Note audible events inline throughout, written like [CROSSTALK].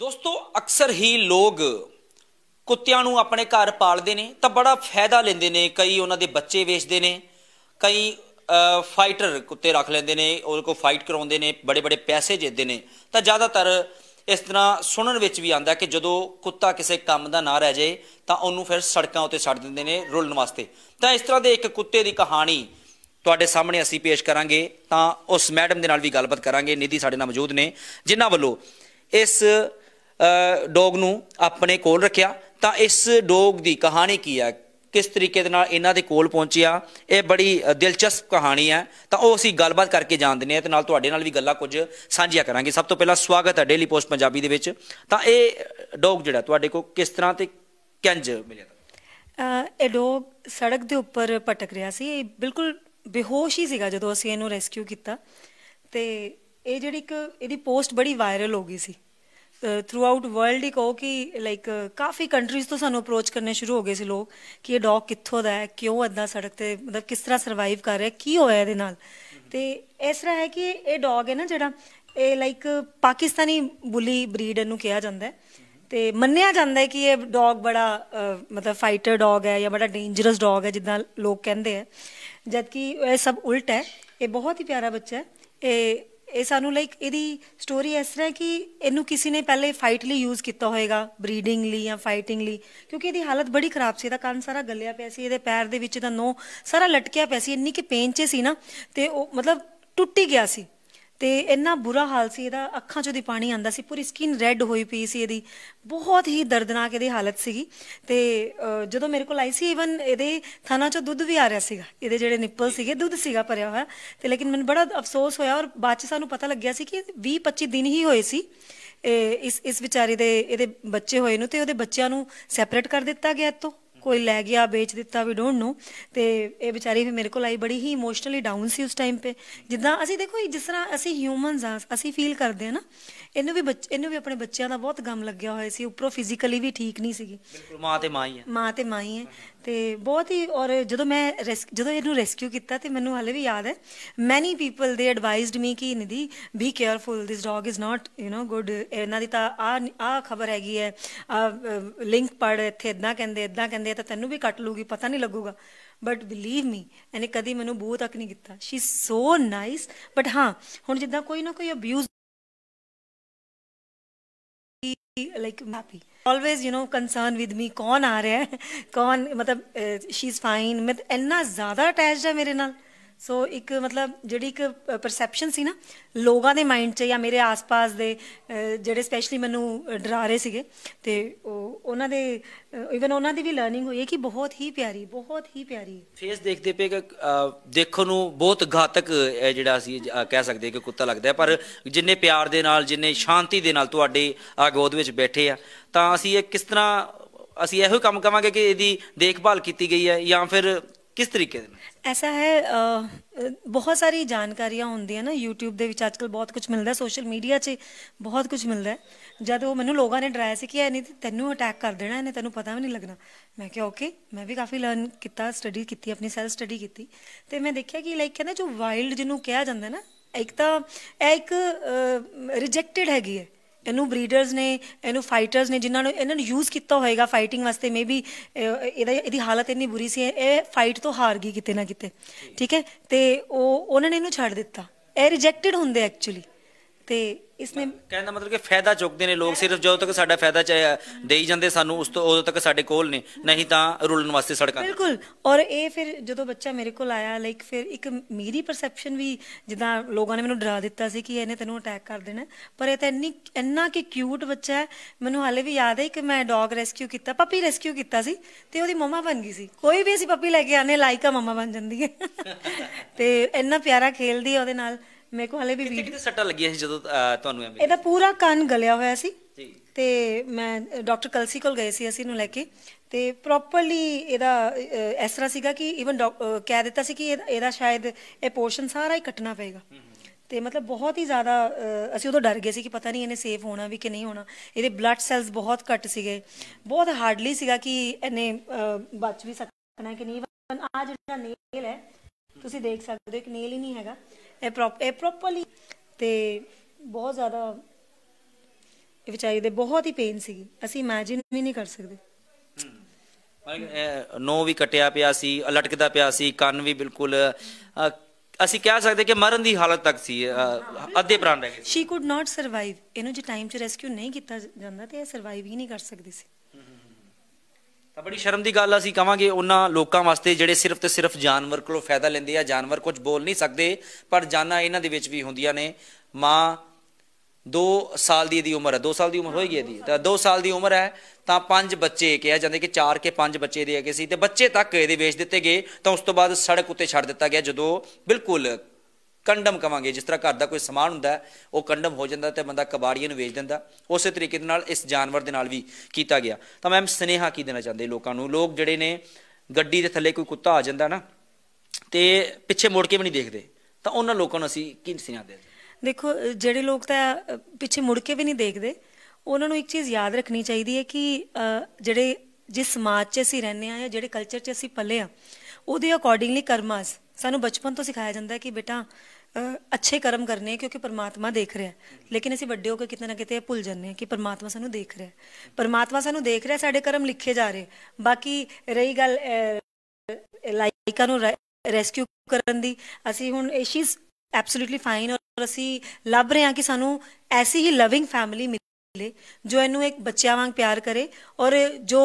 ਦੋਸਤੋ ਅਕਸਰ ਹੀ ਲੋਕ ਕੁੱਤਿਆਂ ਨੂੰ ਆਪਣੇ ਘਰ ਪਾਲਦੇ ਨੇ ਤਾਂ ਬੜਾ ਫਾਇਦਾ ਲੈਂਦੇ ਨੇ ਕਈ ਉਹਨਾਂ ਦੇ ਬੱਚੇ ਵੇਚਦੇ ਨੇ ਕਈ ਫਾਈਟਰ ਕੁੱਤੇ ਰੱਖ ਲੈਂਦੇ ਨੇ ਉਹਨਾਂ ਕੋ ਫਾਈਟ ਕਰਾਉਂਦੇ ਨੇ ਬੜੇ ਬੜੇ ਪੈਸੇ ਜਿੱਤਦੇ ਨੇ ਤਾਂ ਜ਼ਿਆਦਾਤਰ ਇਸ ਤਰ੍ਹਾਂ ਸੁਣਨ ਵਿੱਚ ਵੀ ਆਉਂਦਾ ਕਿ ਜਦੋਂ ਕੁੱਤਾ ਕਿਸੇ ਕੰਮ ਦਾ ਨਾ ਰਹਿ ਜਾਏ ਤਾਂ ਉਹਨੂੰ ਫਿਰ ਸੜਕਾਂ ਉੱਤੇ ਛੱਡ ਦਿੰਦੇ ਨੇ ਰੁਲਣ ਵਾਸਤੇ ਤਾਂ ਇਸ ਤਰ੍ਹਾਂ ਦੇ ਇੱਕ ਕੁੱਤੇ ਦੀ ਕਹਾਣੀ ਤੁਹਾਡੇ ਸਾਹਮਣੇ ਅਸੀਂ ਪੇਸ਼ ਕਰਾਂਗੇ ਤਾਂ ਉਸ ਮੈਡਮ ਦੇ ਨਾਲ ਵੀ ਗੱਲਬਾਤ ਕਰਾਂਗੇ ਨਿਧੀ ਸਾਡੇ ਨਾਲ ਮੌਜੂਦ ਨੇ ਜਿਨ੍ਹਾਂ ਵੱਲੋਂ ਇਸ ਡੌਗ ਨੂੰ ਆਪਣੇ ਕੋਲ ਰੱਖਿਆ ਤਾਂ ਇਸ ਡੌਗ ਦੀ ਕਹਾਣੀ ਕੀ ਹੈ ਕਿਸ ਤਰੀਕੇ ਦੇ ਨਾਲ ਇਹਨਾਂ ਦੇ ਕੋਲ ਪਹੁੰਚਿਆ ਇਹ ਬੜੀ ਦਿਲਚਸਪ ਕਹਾਣੀ ਹੈ ਤਾਂ ਉਹ ਅਸੀਂ ਗੱਲਬਾਤ ਕਰਕੇ ਜਾਣਦੇ ਨੇ ਤੇ ਨਾਲ ਤੁਹਾਡੇ ਨਾਲ ਵੀ ਗੱਲਾਂ ਕੁਝ ਸਾਂਝੀਆਂ ਕਰਾਂਗੇ ਸਭ ਤੋਂ ਪਹਿਲਾਂ ਸਵਾਗਤ ਹੈ ਡੇਲੀ ਪੋਸਟ ਪੰਜਾਬੀ ਦੇ ਵਿੱਚ ਤਾਂ ਇਹ ਡੌਗ ਜਿਹੜਾ ਤੁਹਾਡੇ ਕੋਲ ਕਿਸ ਤਰ੍ਹਾਂ ਤੇ ਕਿੰਜ ਮਿਲਿਆ ਇਹ ਡੌਗ ਸੜਕ ਦੇ ਉੱਪਰ ਭਟਕ ਰਿਹਾ ਸੀ ਇਹ ਬਿਲਕੁਲ ਬੇਹੋਸ਼ ਹੀ ਸੀਗਾ ਜਦੋਂ ਅਸੀਂ ਇਹਨੂੰ ਰੈਸਕਿਊ ਕੀਤਾ ਤੇ ਇਹ ਜਿਹੜੀ ਇੱਕ ਇਹਦੀ ਪੋਸਟ ਬੜੀ ਵਾਇਰਲ ਹੋ ਗਈ ਸੀ ਥਰੂ ਵਰਲਡ ਹੀ ਕਹੋ ਕਿ ਲਾਈਕ ਕਾਫੀ ਕੰਟਰੀਜ਼ ਤੋਂ ਸਾਨੂੰ ਅਪਰੋਚ ਕਰਨੇ ਸ਼ੁਰੂ ਹੋ ਗਏ ਸੀ ਲੋਕ ਕਿ ਇਹ ਡੌਗ ਕਿੱਥੋਂ ਦਾ ਹੈ ਕਿਉਂ ਇਦਾਂ ਸੜਕ ਤੇ ਮਤਲਬ ਕਿਸ ਤਰ੍ਹਾਂ ਸਰਵਾਈਵ ਕਰ ਰਿਹਾ ਕੀ ਹੋਇਆ ਇਹਦੇ ਨਾਲ ਤੇ ਇਸ ਤਰ੍ਹਾਂ ਹੈ ਕਿ ਇਹ ਡੌਗ ਹੈ ਨਾ ਜਿਹੜਾ ਇਹ ਲਾਈਕ ਪਾਕਿਸਤਾਨੀ ਬੁਲੀ ਬਰੀਡ ਨੂੰ ਕਿਹਾ ਜਾਂਦਾ ਹੈ ਤੇ ਮੰਨਿਆ ਜਾਂਦਾ ਹੈ ਕਿ ਇਹ ਡੌਗ ਬੜਾ ਮਤਲਬ ਫਾਈਟਰ ਡੌਗ ਹੈ ਜਾਂ ਬੜਾ ਡੇਂਜਰਸ ਡੌਗ ਹੈ ਜਿੱਦਾਂ ਲੋਕ ਕਹਿੰਦੇ ਆ ਜਦਕਿ ਇਹ ਸਭ ਉਲਟ ਹੈ ਇਹ ਬਹੁਤ ਹੀ ਪਿਆਰਾ ਬੱਚਾ ਹੈ ਇਹ ਇਹ ਸਾਨੂੰ ਲਾਈਕ ਇਹਦੀ ਸਟੋਰੀ ਇਸ ਤਰ੍ਹਾਂ ਕਿ ਇਹਨੂੰ ਕਿਸੇ ਨੇ ਪਹਿਲੇ ਫਾਈਟ ਲਈ ਯੂਜ਼ ਕੀਤਾ ਹੋਵੇਗਾ ਬਰੀਡਿੰਗ ਲਈ ਜਾਂ ਫਾਈਟਿੰਗ ਲਈ ਕਿਉਂਕਿ ਇਹਦੀ ਹਾਲਤ ਬੜੀ ਖਰਾਬ ਸੀ ਇਹਦਾ ਕੰਨ ਸਾਰਾ ਗੱਲਿਆ ਪਿਆ ਸੀ ਇਹਦੇ ਪੈਰ ਦੇ ਵਿੱਚ ਦਾ ਨੋ ਸਾਰਾ ਲਟਕਿਆ ਪਿਆ ਸੀ ਇੰਨੀ ਕਿ ਪੇਨ 'ਚ ਸੀ ਨਾ ਤੇ ਉਹ ਮਤਲਬ ਟੁੱਟੀ ਗਿਆ ਸੀ ਤੇ ਇੰਨਾ ਬੁਰਾ ਹਾਲ ਸੀ ਇਹਦਾ ਅੱਖਾਂ ਚੋਂ ਦੀ ਪਾਣੀ ਆਂਦਾ ਸੀ ਪੂਰੀ ਸਕਿਨ ਰੈੱਡ ਹੋਈ ਪਈ ਸੀ ਇਹਦੀ ਬਹੁਤ ਹੀ ਦਰਦਨਾਕ ਇਹਦੀ ਹਾਲਤ ਸੀਗੀ ਤੇ ਜਦੋਂ ਮੇਰੇ ਕੋਲ ਆਈ ਸੀ ਇਵਨ ਇਹਦੇ ਥਾਣਾ ਚੋਂ ਦੁੱਧ ਵੀ ਆ ਰਿਹਾ ਸੀਗਾ ਇਹਦੇ ਜਿਹੜੇ ਨਿੱਪਲ ਸੀਗੇ ਦੁੱਧ ਸੀਗਾ ਭਰਿਆ ਹੋਇਆ ਤੇ ਲੇਕਿਨ ਮੈਨੂੰ ਬੜਾ ਅਫਸੋਸ ਹੋਇਆ ਔਰ ਬਾਅਦ ਚ ਸਾਨੂੰ ਪਤਾ ਲੱਗਿਆ ਸੀ ਕਿ 20 25 ਦਿਨ ਹੀ ਹੋਏ ਸੀ ਇਸ ਇਸ ਵਿਚਾਰੇ ਦੇ ਇਹਦੇ ਬੱਚੇ ਹੋਏ ਨੂੰ ਤੇ ਉਹਦੇ ਬੱਚਿਆਂ ਨੂੰ ਸੈਪਰੇਟ ਕਰ ਦਿੱਤਾ ਗਿਆ ਤੋਂ ਕੋਈ ਲੈ ਗਿਆ ਵੇਚ ਦਿੱਤਾ ਵੀ ਡੋਨਟ ਨੋ ਤੇ ਇਹ ਵਿਚਾਰੀ ਫਿਰ ਮੇਰੇ ਕੋਲ ਆਈ ਬੜੀ ਹੀ ਇਮੋਸ਼ਨਲੀ ਡਾਊਨ ਸੀ ਉਸ ਟਾਈਮ ਤੇ ਜਿੱਦਾਂ ਅਸੀਂ ਦੇਖੋ ਜਿਸ ਤਰ੍ਹਾਂ ਅਸੀਂ ਹਿਊਮਨਸ ਆ ਅਸੀਂ ਫੀਲ ਕਰਦੇ ਆ ਨਾ ਇਹਨੂੰ ਵੀ ਇਹਨੂੰ ਵੀ ਆਪਣੇ ਬੱਚਿਆਂ ਦਾ ਬਹੁਤ ਗਮ ਲੱਗਿਆ ਹੋਇਆ ਸੀ ਉੱਪਰੋਂ ਫਿਜ਼ੀਕਲੀ ਵੀ ਠੀਕ ਨਹੀਂ ਸੀਗੀ ਬਿਲਕੁਲ ਮਾਂ ਤੇ ਮਾਂ ਹੀ ਹੈ ਮਾਂ ਤੇ ਮਾਂ ਹੀ ਹੈ ਤੇ ਬਹੁਤ ਹੀ ਔਰ ਜਦੋਂ ਮੈਂ ਜਦੋਂ ਇਹਨੂੰ ਰੈਸਕਿਊ ਕੀਤਾ ਤੇ ਮੈਨੂੰ ਹਲੇ ਵੀ ਯਾਦ ਹੈ ਮੈਨੀ ਪੀਪਲ ਦੇ ਐਡਵਾਈਸਡ ਮੀ ਕਿ Nidhi be careful this dog is not you know good ਇਹਨਾਂ ਦੀ ਤਾਂ ਆ ਆ ਖਬਰ ਹੈਗੀ ਹੈ ਲਿੰਕ ਪੜ ਇੱਥੇ ਇਦਾਂ ਕਹਿੰਦੇ ਇਦਾਂ ਕਹਿੰਦੇ ਜਾਂਦੇ ਆ ਤਾਂ ਤੈਨੂੰ ਵੀ ਕੱਟ ਲੂਗੀ ਪਤਾ ਨਹੀਂ ਲੱਗੂਗਾ ਬਟ ਬਲੀਵ ਮੀ ਇਹਨੇ ਕਦੀ ਮੈਨੂੰ ਬੂ ਤੱਕ ਨਹੀਂ ਕੀਤਾ she is so nice but ਹਾਂ ਹੁਣ ਜਿੱਦਾਂ ਕੋਈ ਨਾ ਕੋਈ abuse like happy always you know concern with me ਕੌਣ ਆ ਰਿਹਾ ਹੈ ਕੌਣ ਮਤਲਬ ਸ਼ੀ ਇਜ਼ ਫਾਈਨ ਮੈਂ ਇੰਨਾ ਜ਼ਿਆਦਾ ਅਟੈਚਡ ਹੈ ਮੇਰੇ ਨਾਲ ਸੋ ਇੱਕ ਮਤਲਬ ਜਿਹੜੀ ਇੱਕ ਪਰਸੈਪਸ਼ਨ ਸੀ ਨਾ ਲੋਕਾਂ ਦੇ ਮਾਈਂਡ 'ਚ ਜਾਂ ਮੇਰੇ ਆਸ-ਪਾਸ ਦੇ ਜਿਹੜੇ ਸਪੈਸ਼ਲੀ ਮੈਨੂੰ ਡਰਾ ਰਹੇ ਸੀਗੇ ਤੇ ਉਹ ਉਹਨਾਂ ਦੇ ਇਵਨ ਉਹਨਾਂ ਦੀ ਵੀ ਲਰਨਿੰਗ ਹੋਈ ਹੈ ਕਿ ਬਹੁਤ ਹੀ ਪਿਆਰੀ ਬਹੁਤ ਹੀ ਪਿਆਰੀ ਫੇਸ ਦੇਖਦੇ ਪਏ ਕਿ ਦੇਖਣ ਨੂੰ ਬਹੁਤ ਘਾਤਕ ਜਿਹੜਾ ਅਸੀਂ ਕਹਿ ਸਕਦੇ ਕਿ ਕੁੱਤਾ ਲੱਗਦਾ ਪਰ ਜਿੰਨੇ ਪਿਆਰ ਦੇ ਨਾਲ ਜਿੰਨੇ ਸ਼ਾਂਤੀ ਦੇ ਨਾਲ ਤੁਹਾਡੇ ਗੋਦ ਵਿੱਚ ਬੈਠੇ ਆ ਤਾਂ ਅਸੀਂ ਇਹ ਕਿਸ ਤਰ੍ਹਾਂ ਅਸੀਂ ਇਹੋ ਕੰਮ ਕਵਾਂਗੇ ਕਿ ਇਹਦੀ ਦੇਖਭਾਲ ਕੀਤੀ ਗਈ ਹੈ ਜਾਂ ਫਿਰ ਕਿਸ ਤਰੀਕੇ ਦੇ ਐਸਾ ਹੈ ਬਹੁਤ ਸਾਰੀ ਜਾਣਕਾਰੀਆਂ ਹੁੰਦੀਆਂ ਨਾ YouTube ਦੇ ਵਿੱਚ ਅੱਜਕੱਲ ਬਹੁਤ ਕੁਝ ਮਿਲਦਾ ਸੋਸ਼ਲ ਮੀਡੀਆ 'ਚ ਬਹੁਤ ਕੁਝ ਮਿਲਦਾ ਜਦ ਉਹ ਮੈਨੂੰ ਲੋਕਾਂ ਨੇ ਡਰਾਇਆ ਸੀ ਕਿ ਇਹ ਨਹੀਂ ਤੈਨੂੰ ਅਟੈਕ ਕਰ ਦੇਣਾ ਇਹਨੇ ਤੈਨੂੰ ਪਤਾ ਵੀ ਨਹੀਂ ਲੱਗਣਾ ਮੈਂ ਕਿਹਾ ਓਕੇ ਮੈਂ ਵੀ ਕਾਫੀ ਲਰਨ ਕੀਤਾ ਸਟੱਡੀ ਕੀਤੀ ਆਪਣੀ ਸੈਲਫ ਸਟੱਡੀ ਕੀਤੀ ਤੇ ਮੈਂ ਦੇਖਿਆ ਕਿ ਲਾਈਕ ਕਹਿੰਦਾ ਜੋ ਵਾਈਲਡ ਜਿਹਨੂੰ ਕਿਹਾ ਜਾਂਦਾ ਨਾ ਇੱਕ ਤਾਂ ਇਹ ਇੱਕ ਰਿਜੈਕਟਡ ਹੈਗੀ ਹੈ ਇਹਨੂੰ ਬਰੀਡਰਸ ਨੇ ਇਹਨੂੰ ਫਾਈਟਰਸ ਨੇ ਜਿਨ੍ਹਾਂ ਨੇ ਇਹਨਾਂ ਨੂੰ ਯੂਜ਼ ਕੀਤਾ ਹੋਏਗਾ ਫਾਈਟਿੰਗ ਵਾਸਤੇ ਮੇਬੀ ਇਹਦਾ ਇਹਦੀ ਹਾਲਤ ਇੰਨੀ ਬੁਰੀ ਸੀ ਇਹ ਫਾਈਟ ਤੋਂ ਹਾਰ ਗਈ ਕਿਤੇ ਨਾ ਕਿਤੇ ਠੀਕ ਹੈ ਤੇ ਉਹ ਉਹਨਾਂ ਨੇ ਇਹਨੂੰ ਛੱਡ ਦਿੱਤਾ ਇਹ ਰਿਜੈਕਟਡ ਹੁੰਦੇ ਐਕਚੁਅਲੀ ਤੇ ਇਸ ਨੇ ਕਹਿਣ ਦਾ ਮਤਲਬ ਕਿ ਫਾਇਦਾ ਚੁੱਕਦੇ ਨੇ ਲੋਕ ਸਿਰਫ ਜਦੋਂ ਤੱਕ ਸਾਡਾ ਫਾਇਦਾ ਚਾਹਿਆ ਦੇਈ ਜਾਂਦੇ ਸਾਨੂੰ ਉਸ ਤੋਂ ਉਦੋਂ ਤੱਕ ਸਾਡੇ ਕੋਲ ਨੇ ਨਹੀਂ ਤਾਂ ਰੁਲਣ ਵਾਸਤੇ ਸੜਕਾਂ ਬਿਲਕੁਲ ਔਰ ਇਹ ਫਿਰ ਜਦੋਂ ਬੱਚਾ ਮੇਰੇ ਕੋਲ ਆਇਆ ਲਾਈਕ ਫਿਰ ਇੱਕ ਮੇਰੀ ਪਰਸੈਪਸ਼ਨ ਵੀ ਜਿੱਦਾਂ ਲੋਕਾਂ ਨੇ ਮੈਨੂੰ ਡਰਾ ਦਿੱਤਾ ਸੀ ਕਿ ਇਹਨੇ ਤੈਨੂੰ ਅਟੈਕ ਕਰ ਦੇਣਾ ਪਰ ਇਹ ਤਾਂ ਇੰਨੀ ਇੰਨਾ ਕਿ ਕਿਊਟ ਬੱਚਾ ਹੈ ਮੈਨੂੰ ਹਾਲੇ ਵੀ ਯਾਦ ਹੈ ਕਿ ਮੈਂ ਡੌਗ ਰੈਸਕਿਊ ਕੀਤਾ ਪੱਪੀ ਰੈਸਕਿਊ ਕੀਤਾ ਸੀ ਤੇ ਉਹਦੀ ਮਮਾ ਬਣ ਗਈ ਸੀ ਕੋਈ ਵੀ ਅਸੀਂ ਪੱਪੀ ਲੈ ਕੇ ਆਨੇ ਲਾਈਕਾ ਮਮਾ ਬਣ ਜਾਂਦੀ ਹੈ [LAUGHS] ਤੇ ਇੰਨਾ ਪਿਆਰਾ ਖੇਲਦੀ ਹੈ ਉਹਦੇ ਨਾਲ ਮੇਰੇ ਕੋਲ ਹਲੇ ਵੀ ਕਿਤੇ ਕਿਤੇ ਸੱਟਾਂ ਲੱਗੀਆਂ ਸੀ ਜਦੋਂ ਤੁਹਾਨੂੰ ਐਵੇਂ ਇਹਦਾ ਪੂਰਾ ਕੰਨ ਗਲਿਆ ਹੋਇਆ ਸੀ ਜੀ ਤੇ ਮੈਂ ਡਾਕਟਰ ਕਲਸੀ ਕੋਲ ਗਏ ਸੀ ਅਸੀਂ ਨੂੰ ਲੈ ਕੇ ਤੇ ਪ੍ਰੋਪਰਲੀ ਇਹਦਾ ਇਸ ਤਰ੍ਹਾਂ ਸੀਗਾ ਕਿ ਇਵਨ ਕਹਿ ਦਿੱਤਾ ਸੀ ਕਿ ਇਹਦਾ ਸ਼ਾਇਦ ਇਹ ਪੋਰਸ਼ਨ ਸਾਰਾ ਹੀ ਕੱਟਣਾ ਪਏਗਾ ਤੇ ਮਤਲਬ ਬਹੁਤ ਹੀ ਜ਼ਿਆਦਾ ਅਸੀਂ ਉਦੋਂ ਡਰ ਗਏ ਸੀ ਕਿ ਪਤਾ ਨਹੀਂ ਇਹਨੇ ਸੇਫ ਹੋਣਾ ਵੀ ਕਿ ਨਹੀਂ ਹੋਣਾ ਇਹਦੇ ਬਲੱਡ ਸੈਲਸ ਬਹੁਤ ਘੱਟ ਸੀਗੇ ਬਹੁਤ ਹਾਰਡਲੀ ਸੀਗਾ ਕਿ ਇਹਨੇ ਬਚ ਵੀ ਸਕਣਾ ਕਿ ਨਹੀਂ ਆ ਜਿਹੜਾ ਨੇਲ ਹੈ ਤੁਸੀਂ ਦੇਖ ਸਕਦੇ ਹੋ ਕਿ ਨੇਲ ਹੀ ਨਹੀਂ ਹੈਗਾ ਇਹ ਪ੍ਰੋਪ ਇਹ ਪ੍ਰੋਪਰਲੀ ਤੇ ਬਹੁਤ ਜ਼ਿਆਦਾ ਇਹ ਵਿਚਾਰੀ ਦੇ ਬਹੁਤ ਹੀ ਪੇਨ ਸੀ ਅਸੀਂ ਇਮੇਜਿਨ ਵੀ ਨਹੀਂ ਕਰ ਸਕਦੇ ਨੋ ਵੀ ਕਟਿਆ ਪਿਆ ਸੀ ਲਟਕਦਾ ਪਿਆ ਸੀ ਕੰਨ ਵੀ ਬਿਲਕੁਲ ਅਸੀਂ ਕਹਿ ਸਕਦੇ ਕਿ ਮਰਨ ਦੀ ਹਾਲਤ ਤੱਕ ਸੀ ਅੱਧੇ ਪ੍ਰਾਣ ਰਹਿ ਗਏ ਸ਼ੀ ਕੁਡ ਨਾਟ ਸਰਵਾਈਵ ਇਹਨੂੰ ਜੇ ਟਾਈਮ 'ਚ ਰੈਸਕਿਊ ਨਹੀਂ ਕੀਤਾ ਜਾਂਦਾ ਤੇ ਇਹ ਸਰਵਾਈਵ ਹੀ ਨਹੀਂ ਕਰ ਸਕਦੀ ਸੀ ਬੜੀ ਸ਼ਰਮ ਦੀ ਗੱਲ ਅਸੀਂ ਕਵਾਂਗੇ ਉਹਨਾਂ ਲੋਕਾਂ ਵਾਸਤੇ ਜਿਹੜੇ ਸਿਰਫ ਤੇ ਸਿਰਫ ਜਾਨਵਰ ਕੋਲੋਂ ਫਾਇਦਾ ਲੈਂਦੇ ਆ ਜਾਨਵਰ ਕੁਝ ਬੋਲ ਨਹੀਂ ਸਕਦੇ ਪਰ ਜਾਨਾਂ ਇਹਨਾਂ ਦੇ ਵਿੱਚ ਵੀ ਹੁੰਦੀਆਂ ਨੇ ਮਾਂ 2 ਸਾਲ ਦੀ ਇਹਦੀ ਉਮਰ ਹੈ 2 ਸਾਲ ਦੀ ਉਮਰ ਗਈ ਇਹਦੀ ਤਾਂ 2 ਸਾਲ ਦੀ ਉਮਰ ਹੈ ਤਾਂ ਪੰਜ ਬੱਚੇ ਕਿਹਾ ਜਾਂਦੇ ਕਿ ਚਾਰ ਕੇ ਪੰਜ ਬੱਚੇ ਦੇ ਹੈਗੇ ਸੀ ਤੇ ਬੱਚੇ ਤੱਕ ਇਹਦੇ ਵੇਚ ਦਿੱਤੇ ਗਏ ਤਾਂ ਉਸ ਤੋਂ ਬਾਅਦ ਸੜਕ ਉੱਤੇ ਛੱਡ ਦਿੱਤਾ ਗਿਆ ਜਦੋਂ ਬਿਲਕੁਲ ਕੰਡਮ ਕਵਾਂਗੇ ਜਿਸ ਤਰ੍ਹਾਂ ਘਰ ਦਾ ਕੋਈ ਸਮਾਨ ਹੁੰਦਾ ਉਹ ਕੰਡਮ ਹੋ ਜਾਂਦਾ ਤੇ ਬੰਦਾ ਕਬਾੜੀਏ ਨੂੰ ਵੇਚ ਦਿੰਦਾ ਉਸੇ ਤਰੀਕੇ ਦੇ ਨਾਲ ਇਸ ਜਾਨਵਰ ਦੇ ਨਾਲ ਵੀ ਕੀਤਾ ਗਿਆ ਤਾਂ ਮੈਮ ਸਨੇਹਾ ਕੀ ਦੇਣਾ ਚਾਹੁੰਦੇ ਲੋਕਾਂ ਨੂੰ ਲੋਕ ਜਿਹੜੇ ਨੇ ਗੱਡੀ ਦੇ ਥੱਲੇ ਕੋਈ ਕੁੱਤਾ ਆ ਜਾਂਦਾ ਨਾ ਤੇ ਪਿੱਛੇ ਮੁੜ ਕੇ ਵੀ ਨਹੀਂ ਦੇਖਦੇ ਤਾਂ ਉਹਨਾਂ ਲੋਕਾਂ ਨੂੰ ਅਸੀਂ ਕੀ ਸੁਣਾ ਦੇ ਦੇਖੋ ਜਿਹੜੇ ਲੋਕ ਤਾਂ ਪਿੱਛੇ ਮੁੜ ਕੇ ਵੀ ਨਹੀਂ ਦੇਖਦੇ ਉਹਨਾਂ ਨੂੰ ਇੱਕ ਚੀਜ਼ ਯਾਦ ਰੱਖਣੀ ਚਾਹੀਦੀ ਹੈ ਕਿ ਜਿਹੜੇ ਜਿਸ ਸਮਾਜ 'ਚ ਅਸੀਂ ਰਹਿੰਦੇ ਆ ਜਾਂ ਜਿਹੜੇ ਕਲਚਰ 'ਚ ਅਸੀਂ ਪਲੇ ਆ ਉਹਦੇ ਅਕੋਰਡਿੰਗਲੀ ਕਰਮਾਸ ਸਾਨੂੰ ਬਚਪਨ ਤੋਂ ਸਿਖਾਇਆ ਜਾਂਦਾ ਹੈ ਕਿ ਬੇਟਾ ਅੱਛੇ ਕਰਮ ਕਰਨੇ ਕਿਉਂਕਿ ਪਰਮਾਤਮਾ ਦੇਖ ਰਿਹਾ ਲੇਕਿਨ ਅਸੀਂ ਵੱਡੇ ਹੋ ਕੇ ਕਿਤੇ ਨਾ ਕਿਤੇ ਭੁੱਲ ਜਾਂਦੇ ਹਾਂ ਕਿ ਪਰਮਾਤਮਾ ਸਾਨੂੰ ਦੇਖ ਰਿਹਾ ਪਰਮਾਤਮਾ ਸਾਨੂੰ ਦੇਖ ਰਿਹਾ ਸਾਡੇ ਕਰਮ ਲਿਖੇ ਜਾ ਰਹੇ ਬਾਕੀ ਰਹੀ ਗੱਲ ਲਾਈਕਾ ਨੂੰ ਰੈਸਕਿਊ ਕਰਨ ਦੀ ਅਸੀਂ ਹੁਣ ਸ਼ੀ ਐਬਸੋਲੂਟਲੀ ਫਾਈਨ ਔਰ ਅਸੀਂ ਲੱਭ ਰਹੇ ਹਾਂ ਕਿ ਸਾਨੂੰ ਐਸੀ ਹੀ ਲਵਿੰਗ ਫੈਮਿਲੀ ਮਿਲੇ ਜੋ ਇਹਨੂੰ ਇੱਕ ਬੱਚਿਆਂ ਵਾਂਗ ਪਿਆਰ ਕਰੇ ਔਰ ਜੋ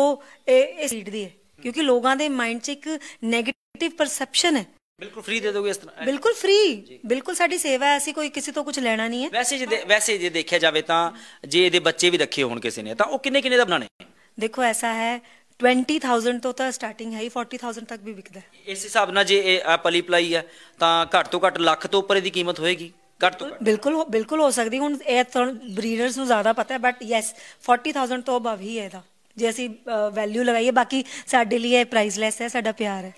ਇਹ ਸੀਟ ਦੀ ਹੈ ਕਿਉਂਕਿ ਲੋਕਾਂ ਦੇ ਮਾਈਂਡ 'ਚ ਇੱਕ ਨੈਗੇਟਿਵ ਪਰਸੈਪਸ਼ਨ ਹੈ ਬਿਲਕੁਲ ਫ੍ਰੀ ਦੇ ਦੋਗੇ ਇਸ ਤਰ੍ਹਾਂ ਬਿਲਕੁਲ ਫ੍ਰੀ ਬਿਲਕੁਲ ਸਾਡੀ ਸੇਵਾ ਹੈ ਅਸੀਂ ਕੋਈ ਕਿਸੇ ਤੋਂ ਕੁਝ ਲੈਣਾ ਨਹੀਂ ਹੈ ਵੈਸੇ ਜੇ ਵੈਸੇ ਜੇ ਦੇਖਿਆ ਜਾਵੇ ਤਾਂ ਜੇ ਇਹਦੇ ਬੱਚੇ ਵੀ ਰੱਖੇ ਹੋਣ ਕਿਸੇ ਨੇ ਤਾਂ ਉਹ ਕਿੰਨੇ ਕਿੰਨੇ ਦਾ ਬਣਾਣੇ ਦੇਖੋ ਐਸਾ ਹੈ 20000 ਤੋਂ ਤਾਂ ਸਟਾਰਟਿੰਗ ਹੈ 40000 ਤੱਕ ਵੀ ਵਿਕਦਾ ਹੈ ਇਸ ਹਿਸਾਬ ਨਾਲ ਜੇ ਇਹ ਪਲੀ ਪਲਾਈ ਹੈ ਤਾਂ ਘੱਟ ਤੋਂ ਘੱਟ ਲੱਖ ਤੋਂ ਉੱਪਰ ਇਹਦੀ ਕੀਮਤ ਹੋਏਗੀ ਘੱਟ ਤੋਂ ਬਿਲਕੁਲ ਬਿਲਕੁਲ ਹੋ ਸਕਦੀ ਹੁਣ ਇਹ ਤਾਂ ਬਰੀਡਰਸ ਨੂੰ ਜ਼ਿਆਦਾ ਪਤਾ ਹੈ ਬਟ ਯੈਸ 40000 ਤੋਂ ਅਬਵ ਹੀ ਹੈ ਇਹਦਾ ਜੇ ਅਸੀਂ ਵੈਲਿਊ ਲਗਾਈਏ ਬਾਕੀ ਸਾਡੇ ਲਈ ਇਹ ਪ੍ਰਾਈਸਲੈਸ ਹੈ ਸਾਡਾ ਪਿਆਰ ਹੈ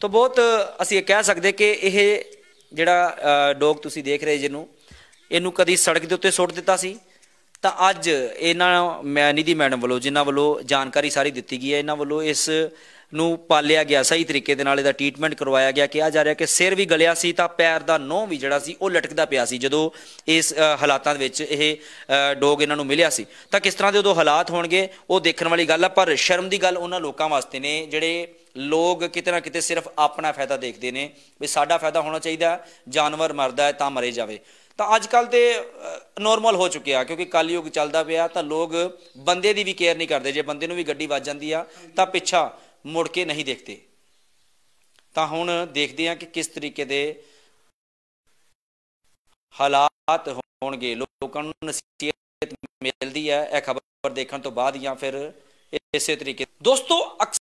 ਤੋਂ ਬਹੁਤ ਅਸੀਂ ਇਹ ਕਹਿ ਸਕਦੇ ਕਿ ਇਹ ਜਿਹੜਾ ਡੋਗ ਤੁਸੀਂ ਦੇਖ ਰਹੇ ਜਿਹਨੂੰ ਇਹਨੂੰ ਕਦੀ ਸੜਕ ਦੇ ਉੱਤੇ ਸੁੱਟ ਦਿੱਤਾ ਸੀ ਤਾਂ ਅੱਜ ਇਹਨਾਂ ਮੈਂ ਨਿਧੀ ਮੈਡਮ ਵੱਲੋਂ ਜਿਨ੍ਹਾਂ ਵੱਲੋਂ ਜਾਣਕਾਰੀ ਸਾਰੀ ਦਿੱਤੀ ਗਈ ਹੈ ਇਹਨਾਂ ਵੱਲੋਂ ਇਸ ਨੂੰ ਪਾਲਿਆ ਗਿਆ ਸਹੀ ਤਰੀਕੇ ਦੇ ਨਾਲ ਇਹਦਾ ਟ੍ਰੀਟਮੈਂਟ ਕਰਵਾਇਆ ਗਿਆ ਕਿਹਾ ਜਾ ਰਿਹਾ ਕਿ ਸਿਰ ਵੀ ਗਲਿਆ ਸੀ ਤਾਂ ਪੈਰ ਦਾ ਨੋਹ ਵੀ ਜਿਹੜਾ ਸੀ ਉਹ ਲਟਕਦਾ ਪਿਆ ਸੀ ਜਦੋਂ ਇਸ ਹਾਲਾਤਾਂ ਦੇ ਵਿੱਚ ਇਹ ਡੋਗ ਇਹਨਾਂ ਨੂੰ ਮਿਲਿਆ ਸੀ ਤਾਂ ਕਿਸ ਤਰ੍ਹਾਂ ਦੇ ਉਦੋਂ ਹਾਲਾਤ ਹੋਣਗੇ ਉਹ ਦੇਖਣ ਵਾਲੀ ਗੱਲ ਆ ਪਰ ਸ਼ਰਮ ਦੀ ਗੱਲ ਉਹਨਾਂ ਲੋਕਾਂ ਵਾਸਤੇ ਨੇ ਜਿਹੜੇ ਲੋਕ ਕਿਤੇ ਨਾ ਕਿਤੇ ਸਿਰਫ ਆਪਣਾ ਫਾਇਦਾ ਦੇਖਦੇ ਨੇ ਵੀ ਸਾਡਾ ਫਾਇਦਾ ਹੋਣਾ ਚਾਹੀਦਾ ਜਾਨਵਰ ਮਰਦਾ ਹੈ ਤਾਂ ਮਰੇ ਜਾਵੇ ਤਾਂ ਅੱਜ ਕੱਲ ਤੇ ਨਾਰਮਲ ਹੋ ਚੁੱਕਿਆ ਕਿਉਂਕਿ ਯੁਗ ਚੱਲਦਾ ਪਿਆ ਤਾਂ ਲੋਕ ਬੰਦੇ ਦੀ ਵੀ ਕੇਅਰ ਨਹੀਂ ਕਰਦੇ ਜੇ ਬੰਦੇ ਨੂੰ ਵੀ ਗੱਡੀ ਵੱਜ ਜਾਂਦੀ ਆ ਤਾਂ ਪਿੱਛਾ ਮੁੜ ਕੇ ਨਹੀਂ ਦੇਖਦੇ ਤਾਂ ਹੁਣ ਦੇਖਦੇ ਆ ਕਿ ਕਿਸ ਤਰੀਕੇ ਦੇ ਹਾਲਾਤ ਹੋਣਗੇ ਲੋਕਾਂ ਨੂੰ ਨਸੀਹਤ ਮਿਲਦੀ ਹੈ ਇਹ ਖਬਰ ਦੇਖਣ ਤੋਂ ਬਾਅਦ ਜਾਂ ਫਿਰ ਇਸੇ ਤਰੀਕੇ ਦੋਸਤੋ